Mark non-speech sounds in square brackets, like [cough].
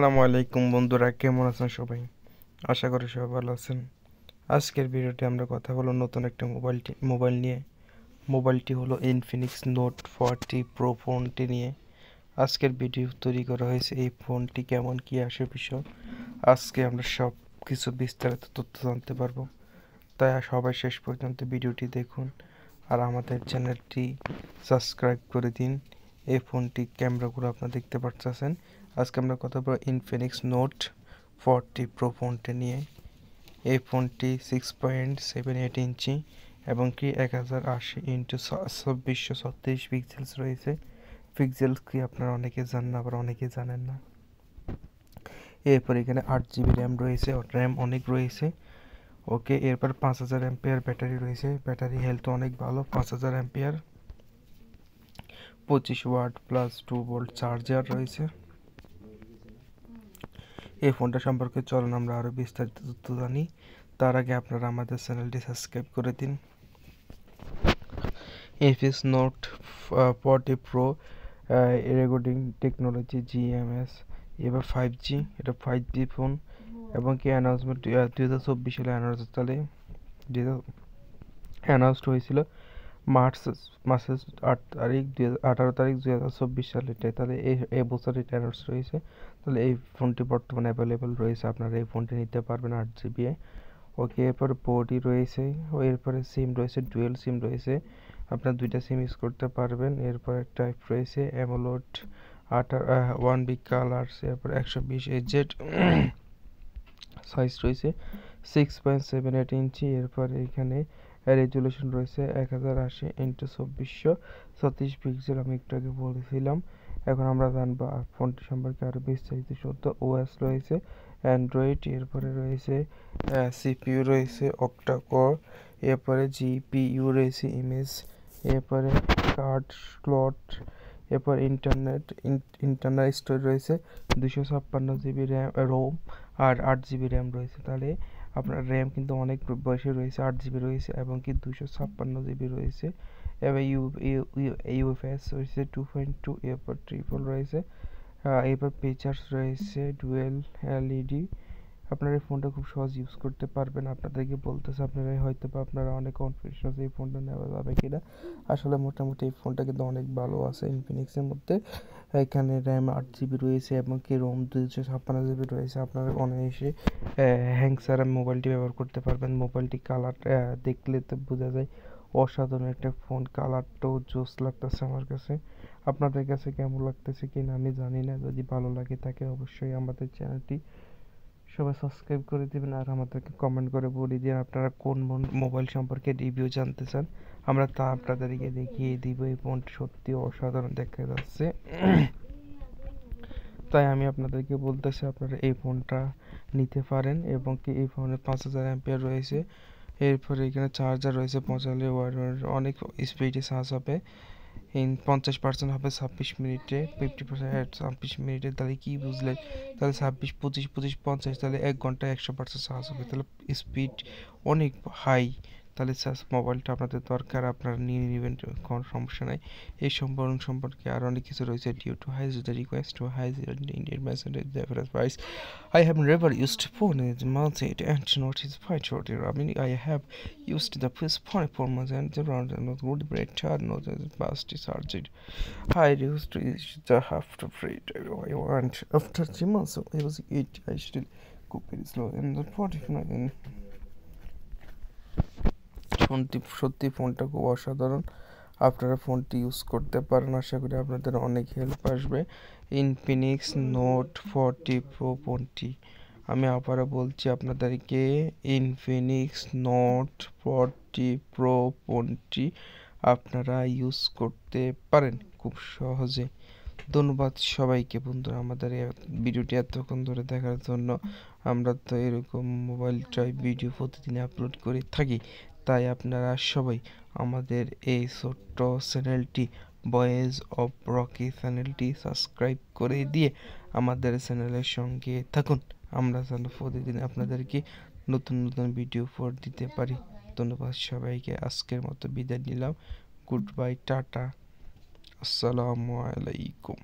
আসসালামু আলাইকুম বন্ধুরা কেমন আছেন সবাই আশা করি সবাই ভালো আছেন আজকের ভিডিওটি আমরা কথা বলব নতুন একটা মোবাইলটি মোবাইল নিয়ে মোবাইলটি হলো ইনফিনিক্স নোট ফর্টি প্রো ফোনটি নিয়ে আজকের ভিডিও তৈরি করা হয়েছে এই ফোনটি কেমন কি আসে বিষয় আজকে আমরা সব কিছু বিস্তারিত তথ্য জানতে পারবো তাই সবাই শেষ পর্যন্ত ভিডিওটি দেখুন আর আমাদের চ্যানেলটি সাবস্ক্রাইব করে দিন এই ফোনটি ক্যামেরাগুলো আপনারা দেখতে পাচ্ছেন আজকে আমরা কথা বলবো ইনফিনিক্স নোট ফোরটি প্রো ফোনটি নিয়ে এই ফোনটি six point seven eight inch এবং কি এক হাজার আশি ইন্টু ছাব্বিশশো ছত্রিশ পিক্সেলস রয়েছে পিক্সেলস কি আপনারা অনেকে জানেন আবার অনেকে জানেন না এরপর এখানে আট জিবি র্যাম রয়েছে র্যাম অনেক রয়েছে ওকে এরপর পাঁচ হাজার অ্যাম্পিয়ার ব্যাটারি রয়েছে ব্যাটারি হেলথ অনেক ভালো পাঁচ হাজার অ্যাম্পিয়ার পঁচিশ watt plus two volt charger রয়েছে এই ফোনটা সম্পর্কে চলুন আমরা আরও বিস্তারিত তথ্য জানি তার আগে আপনারা আমাদের চ্যানেলটি সাবস্ক্রাইব করে দিন FS note forty pro recording technology GMS এবার ফাইভ জি এটা ফাইভ জি ফোন এবং কি অ্যানাউন্সমেন্ট দু হাজার চব্বিশ সালে অ্যানাউন্স তাহলে যেটা অ্যানাউন্সড হয়েছিলো মার্চ মাসের আট তারিখ দুই আঠারো তারিখ দুই হাজার চব্বিশ সালের এটাই তাহলে এই এ বছরের এটা রয়েছে তাহলে এই ফোনটি বর্তমানে অ্যাভেলেবেল রয়েছে আপনারা এই ফোনটি নিতে পারবেন আট জিবি ওকে এরপর বডি রয়েছে ও এরপরে সিম রয়েছে ডুয়েল সিম রয়েছে আপনার দুইটা সিম ইউজ করতে পারবেন এরপর টাইপ রয়েছে অ্যামোলোড আট ওয়ান বি কালার্স এরপর একশো বিশ এজেড সাইজ [coughs] রয়েছে six point seven eight inch এরপর এখানে রেজুলেশন রয়েছে এক হাজার আশি ইন্টু চব্বিশশো ছত্রিশ পিক্সেল আমি একটু আগে বলেছিলাম এখন আমরা জানবো ফোনটি সম্পর্কে আরও বিস্তারিত সত্য ওএস রয়েছে অ্যান্ড্রয়েড এরপরে রয়েছে সিপিইউ রয়েছে অক্টাকোর এরপরে জিপিইউ রয়েছে ইমেজ এরপরে কার্ড স্লট এরপর ইন্টারনেট ইন্টারনাল স্টোরেজ রয়েছে দুশো ছাপ্পান্ন জিবি র্যাম রোম আর আট জিবি র্যাম রয়েছে তাহলে আপনার র্যাম কিন্তু অনেক বয়সে রয়েছে আট জিবি রয়েছে এবং কি দুশো ছাপ্পান্ন জিবি রয়েছে এবার ইউ ইউএফএস রয়েছে টু পয়েন্ট টু এরপর ট্রিপল রয়েছে এরপর ফিচার্স রয়েছে ডুয়েল এলইডি আপনারা এই ফোনটা খুব সহজ ইউজ করতে পারবেন আপনাদেরকে বলতেছে আপনারা হয়তো বা আপনারা অনেক কনফিউশন এই ফোনটা নেওয়া যাবে কিনা আসলে মোটামুটি এই ফোনটা কিন্তু অনেক ভালো আছে ইনফিনিক্সের মধ্যে এখানে র্যাম আট জিবি রয়েছে এবং কি রোম দুশো ছাপ্পান্ন জিবি রয়েছে আপনারা অনায়াসে হ্যাং সারা মোবাইলটি ব্যবহার করতে পারবেন মোবাইলটি কালার দেখলে তো বোঝা যায় অসাধারণ একটা ফোন কালারটাও জোস লাগতেছে আমার কাছে আপনাদের কাছে কেমন লাগতেছে কি না আমি জানি না যদি ভালো লাগে তাকে অবশ্যই আমাদের চ্যানেলটি সবাই সাবস্ক্রাইব করে দেবেন আর আমাদেরকে কমেন্ট করে বলে দিন আপনারা কোন মোবাইল সম্পর্কে রিভিউ জানতে চান আমরা তা আপনাদেরকে দেখিয়ে দিব এই ফোনটি সত্যি অসাধারণ দেখা যাচ্ছে তাই আমি আপনাদেরকে বলতেছি আপনারা এই ফোনটা নিতে পারেন এবং কি এই ফোনে পাঁচ হাজার অ্যাম্পিয়ার রয়েছে এরপরে এখানে চার্জার রয়েছে ওয়ার অনেক স্পিডে চার্জ হবে ইন পঞ্চাশ পার্সেন্ট হবে ছাব্বিশ মিনিটে ফিফটি পার্সেন্ট ছাব্বিশ মিনিটে তাহলে কী বুঝলেন তাহলে ছাব্বিশ পঁচিশ পঁচিশ পঞ্চাশ তাহলে এক ঘন্টায় একশো পার্সেন্ট চার্জ হবে তাহলে স্পিড অনেক হাই তাহলে সার্চ মোবাইলটা আপনাদের দরকার আপনারা নিয়ে নেবেন কোনো সমস্যা নাই এই সম্পর্ক সম্পর্কে আর অনেক কিছু রয়েছে due to his the request to his Indian message average price I have never used phone is month it and not is fight short I আমি I have used the fees phone four মাস and the round not good bread চার not past search it I use to is the half to fried I want after three months use it I still cook it slow and forty five ফোনটি সত্যি ফোনটা খুব অসাধারণ আপনারা ফোনটি use করতে পারেন আশা করি আপনাদের অনেক হেল্প আসবে ইনফিনিক্স নোট ফর্টি প্রো ফোনটি আমি আবারও বলছি আপনাদেরকে ইনফিনিক্স নোট ফর্টি প্রো ফোনটি আপনারা ইউজ করতে পারেন খুব সহজে ধন্যবাদ সবাইকে বন্ধুরা আমাদের ভিডিওটি এতক্ষণ ধরে দেখার জন্য আমরা তো এরকম মোবাইল ট্রাই ভিডিও প্রতিদিন আপলোড করে থাকি তাই আপনারা সবাই আমাদের এই ছোট্ট চ্যানেলটি বয়েজ অফ রকি চ্যানেলটি সাবস্ক্রাইব করে দিয়ে আমাদের চ্যানেলের সঙ্গে থাকুন আমরা যেন প্রতিদিন আপনাদেরকে নতুন নতুন ভিডিও ফোর দিতে পারি ধন্যবাদ সবাইকে আজকের মতো বিদায় নিলাম গুড বাই টাটা আসসালামু আলাইকুম